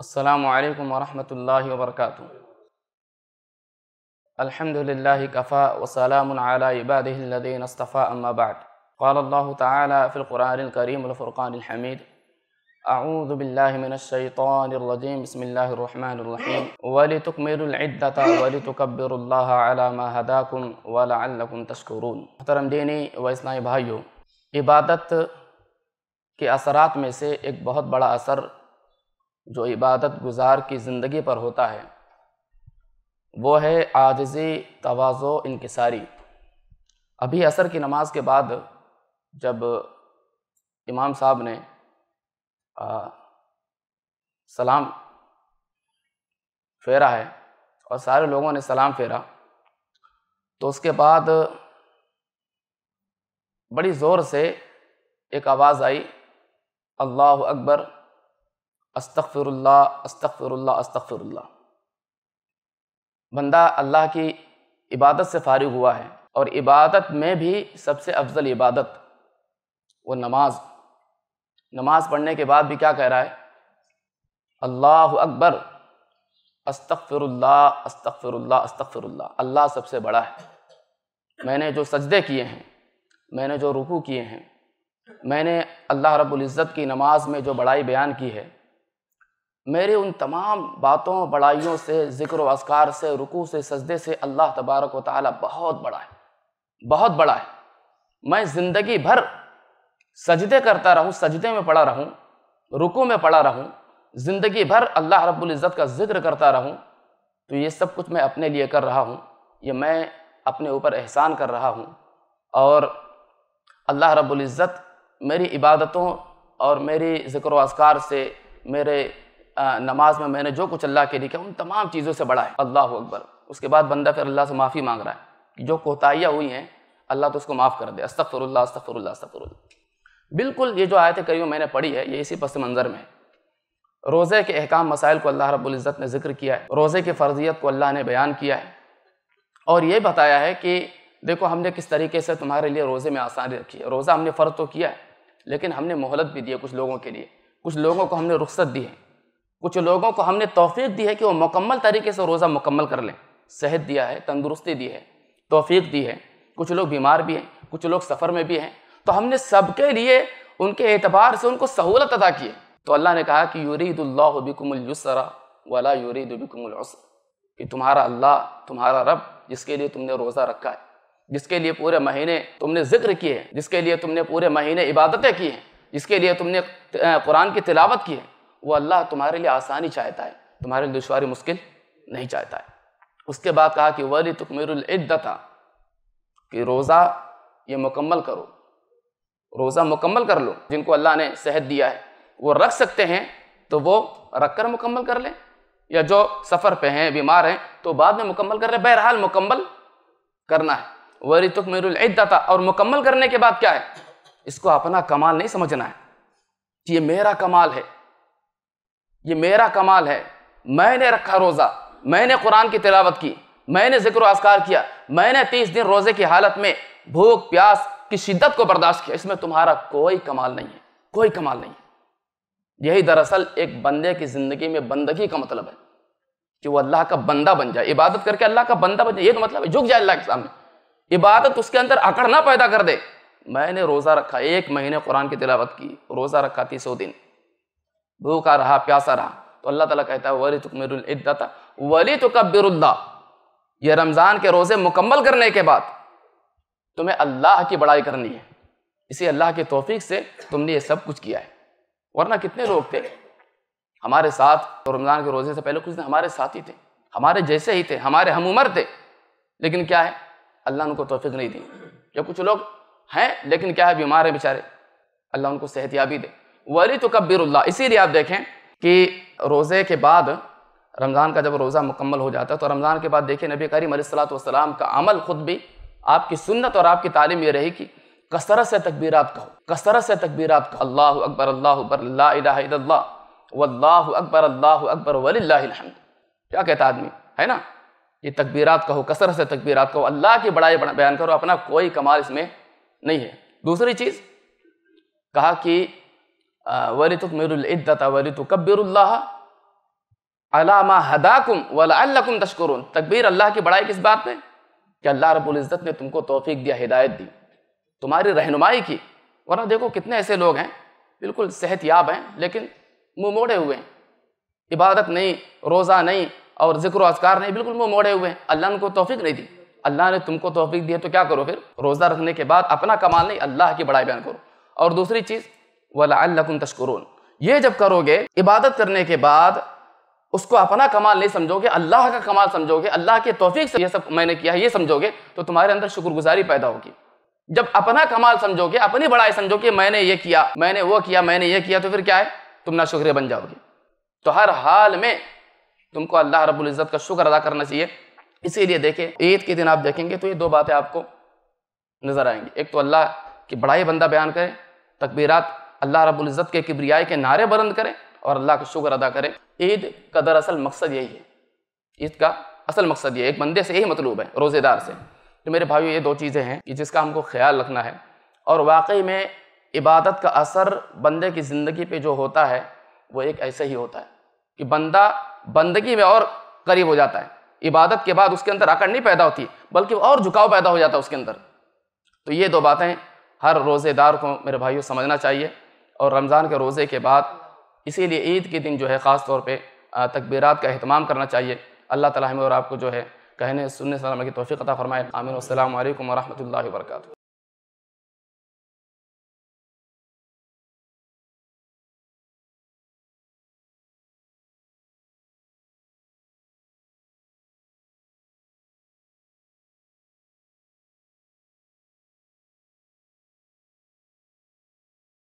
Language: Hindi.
السلام عليكم ورحمة الله وبركاته الحمد لله كفى وسلام على عباده الذين اصطفى أما بعد قال الله تعالى في القرآن الكريم الفرقان الحميد أعوذ بالله من الشيطان الرجيم بسم الله الرحمن الرحيم ولتكملوا العدة ولتكبروا الله على ما هداكم ولعلكم تشكرون محترم ديني وإسلامي اسلامی عبادت کے اثرات میں سے ایک بہت بڑا اثر जो इबादत गुजार की ज़िंदगी पर होता है वो है आजजी तोज़ो इनकसारी अभी असर की नमाज के बाद जब इमाम साहब ने आ, सलाम फेरा है और सारे लोगों ने सलाम फेरा तो उसके बाद बड़ी ज़ोर से एक आवाज़ आई अल्लाह अकबर अस्तफ़िरल्ला अस्तफ़िरल्ला अस्तफ़िरल्ला बंदा अल्लाह की इबादत से फारिग हुआ है और इबादत में भी सबसे अफजल इबादत वो नमाज नमाज पढ़ने के बाद भी क्या कह रहा है अल्लाह अकबर अस्तफ़िरल्ला अस्तफ़िरल्ला अस्तफ़िरल्ला अल्लाह सबसे बड़ा है मैंने जो सजदे किए हैं मैंने जो रुकू किए हैं मैंने अल्लाह रब्बुल इज़्ज़त की नमाज में जो बड़ाई बयान की है मेरे उन तमाम बातों बड़ाइयों से ज़िक्र असकार से रुकू से सजदे से अल्लाह तबारक व ताली बहुत बड़ा है बहुत बड़ा है मैं ज़िंदगी भर सजदे करता रहूँ सजदे में पड़ा रहूँ रुकू में पड़ा रहूँ ज़िंदगी भर अल्लाह रब्बुल इज़्ज़त का जिक्र करता रहूँ तो ये सब कुछ मैं अपने लिए कर रहा हूँ ये मैं अपने ऊपर एहसान कर रहा हूँ और अल्लाह रब्बुल इज़्ज़त मेरी इबादतों और मेरी ज़िक्र असकार से मेरे नमाज में मैंने जो कुछ अल्लाह के लिखा उन तमाम चीज़ों से बड़ा है अल्लाह अकबर उसके बाद बंदा फिर अल्लाह से माफ़ी मांग रहा है कि जो कोताहियाँ हुई हैं अल्लाह तो उसको माफ़ कर दे अस्तफ़रल्ला अस्तफ़रल्ला अस्तफ़रल्ला बिल्कुल ये जो आयत करीब मैंने पढ़ी है ये इसी पस मंज़र में है रोज़े के अहकाम मसाइल को अल्लाह रब्ज़त ने जिक्र किया है रोज़े की फ़र्जियत को अल्लाह ने बयान किया है और ये बताया है कि देखो हमने किस तरीके से तुम्हारे लिए रोज़े में आसानी रखी है रोज़ा हमने फ़र्ज तो किया है लेकिन हमने मोहलत भी दी है कुछ लोगों के लिए कुछ लोगों को हमने रुख्सत दी है कुछ लोगों को हमने तोफ़ी दी है कि वो मुकम्मल तरीके से रोज़ा मुकम्मल कर लें सेहत दिया है तंदुरुस्ती दी है तोफ़ी दी है कुछ लोग बीमार भी हैं कुछ लोग सफ़र में भी हैं तो हमने सबके लिए उनके एतबार से उनको सहूलत अदा की है तो अल्लाह ने कहा कि यूरीदुल्लाबिकुमसरा वाला यूरीदबिकुमसर कि तुम्हारा अल्लाह तुम्हारा रब जिसके लिए तुमने रोज़ा रखा है जिसके लिए पूरे महीने तुमने जिक्र किए हैं जिसके लिए तुमने पूरे महीने इबादतें की हैं जिसके लिए तुमने कुरान की तिलावत की है वो अल्लाह तुम्हारे लिए आसानी चाहता है तुम्हारे लिए दुशारी मुश्किल नहीं चाहता है उसके बाद कहा कि वली तुकमरद्दता कि रोज़ा ये मुकम्मल करो रोज़ा मुकम्मल कर लो जिनको अल्लाह ने सेहत दिया है वो रख सकते हैं तो वो रख कर मुकम्मल कर लें या जो सफ़र पे हैं बीमार हैं तो बाद में मुकम्मल कर लें बहरहाल मुकम्मल करना है वरी तुक मेरुलद्दता और मुकम्मल करने के बाद क्या है इसको अपना कमाल नहीं समझना है कि ये मेरा कमाल है ये मेरा कमाल है मैंने रखा रोज़ा मैंने कुरान की तिलावत की मैंने जिक्र असकार किया मैंने तीस दिन रोज़े की हालत में भूख प्यास की शिद्दत को बर्दाश्त किया इसमें तुम्हारा कोई कमाल नहीं है कोई कमाल नहीं है यही दरअसल एक बंदे की ज़िंदगी में बंदगी का मतलब है कि वो अल्लाह का बंदा बन जाए इबादत करके अल्लाह का बंदा बन जाए ये तो मतलब है झुक जाए अल्लाह के सामने इबादत उसके अंदर अकड़ ना पैदा कर दे मैंने रोज़ा रखा एक महीने कुरान की तिलावत की रोज़ा रखा तीसों दिन भूखा रहा प्यासा रहा तो अल्लाह ताला कहता है वली तुकमिरद्दत वली तुकबिरुद्दा ये रमज़ान के रोज़े मुकम्मल करने के बाद तुम्हें अल्लाह की बड़ाई करनी है इसी अल्लाह की तोफ़ी से तुमने ये सब कुछ किया है वरना कितने लोग थे हमारे साथ तो रमज़ान के रोज़े से पहले कुछ दिन हमारे साथ ही थे हमारे जैसे ही थे हमारे हम उम्र थे लेकिन क्या है अल्लाह उनको तोफ़ी नहीं दी या कुछ लोग हैं लेकिन क्या है बीमार है बेचारे अल्लाह उनको सेहत याबी दे वली तो कब्बिरल्ला इसीलिए आप देखें कि रोज़े के बाद रमज़ान का जब रोज़ा मुकम्मल हो जाता है तो रमज़ान के बाद देखें नबी करीम सलाम का अमल ख़ुद भी आपकी सुन्नत और आपकी तालीम ये रही कि कसरत से तकबीरात कहो कसरत से तकबीरात कहो अल्लाह अकबर अल्लाह अकबर वल्लाह अकबर अल्लाह अकबर वलीहमद क्या कहता आदमी है ना ये तकबीरात कहो कसरत से तकबीरात कहो अल्लाह की बड़ाई बयान करो अपना कोई कमाल इसमें नहीं है दूसरी चीज़ कहा कि वरितुकमिरद्दत वरितुकब्बिरुल्लाह अलामा हदाकुम वलकुम तशकुरुन तकबीर अल्लाह की बड़ाई किस बात पे कि अल्लाह रब्बुल इज़्ज़त ने तुमको तोफ़ी दिया हिदायत दी तुम्हारी रहनुमाई की वरना देखो कितने ऐसे लोग हैं बिल्कुल सेहतियाब हैं लेकिन मुँह मोड़े हुए हैं इबादत नहीं रोज़ा नहीं और जिक्र असकार नहीं बिल्कुल मुँह मोड़े हुए हैं अल्लाह ने उनको तोफ़ी नहीं दी अल्लाह ने तुमको तोफ़ी दी है तो क्या करो फिर रोज़ा रखने के बाद अपना कमाल नहीं अल्लाह की बड़ाई बयान करो और दूसरी चीज़ वलकुम तस्करून ये जब करोगे इबादत करने के बाद उसको अपना कमाल नहीं समझोगे अल्लाह का कमाल समझोगे अल्लाह के तोफीक से ये सब मैंने किया है ये समझोगे तो तुम्हारे अंदर शुक्रगुजारी पैदा होगी जब अपना कमाल समझोगे अपनी बड़ाई समझोगे मैंने ये किया मैंने वो किया मैंने ये किया तो फिर क्या है तुम ना शुक्र बन जाओगे तो हर हाल में तुमको अल्लाह रबुल्जत का शुक्र अदा करना चाहिए इसीलिए देखें ईद के दिन आप देखेंगे तो ये दो बातें आपको नज़र आएंगी एक तो अल्लाह की बड़ाई बंदा बयान करे तकबीरत अल्लाह रबुल्ज़त के किबरियाई के नारे बुलंद करें और अल्लाह का शुक्र अदा करें ईद का दरअसल मकसद यही है ईद का असल मकसद ये एक बंदे से यही मतलूब है रोज़ेदार से तो मेरे भाई ये दो चीज़ें हैं कि जिसका हमको ख्याल रखना है और वाकई में इबादत का असर बंदे की ज़िंदगी पे जो होता है वो एक ऐसे ही होता है कि बंदा बंदगी में और करीब हो जाता है इबादत के बाद उसके अंदर आकड़ नहीं पैदा होती बल्कि और झुकाव पैदा हो जाता है उसके अंदर तो ये दो बातें हर रोज़ेदार को मेरे भाइयों समझना चाहिए और रमज़ान के रोज़े के बाद इसीलिए ईद के दिन जो है ख़ास तौर पर तकबीरत का अहतमाम करना चाहिए अल्लाह तला और आपको जो है कहने सुनने सलाम की तोफ़ी अता फ़रमाए आमिन वरम वरहमल वर्का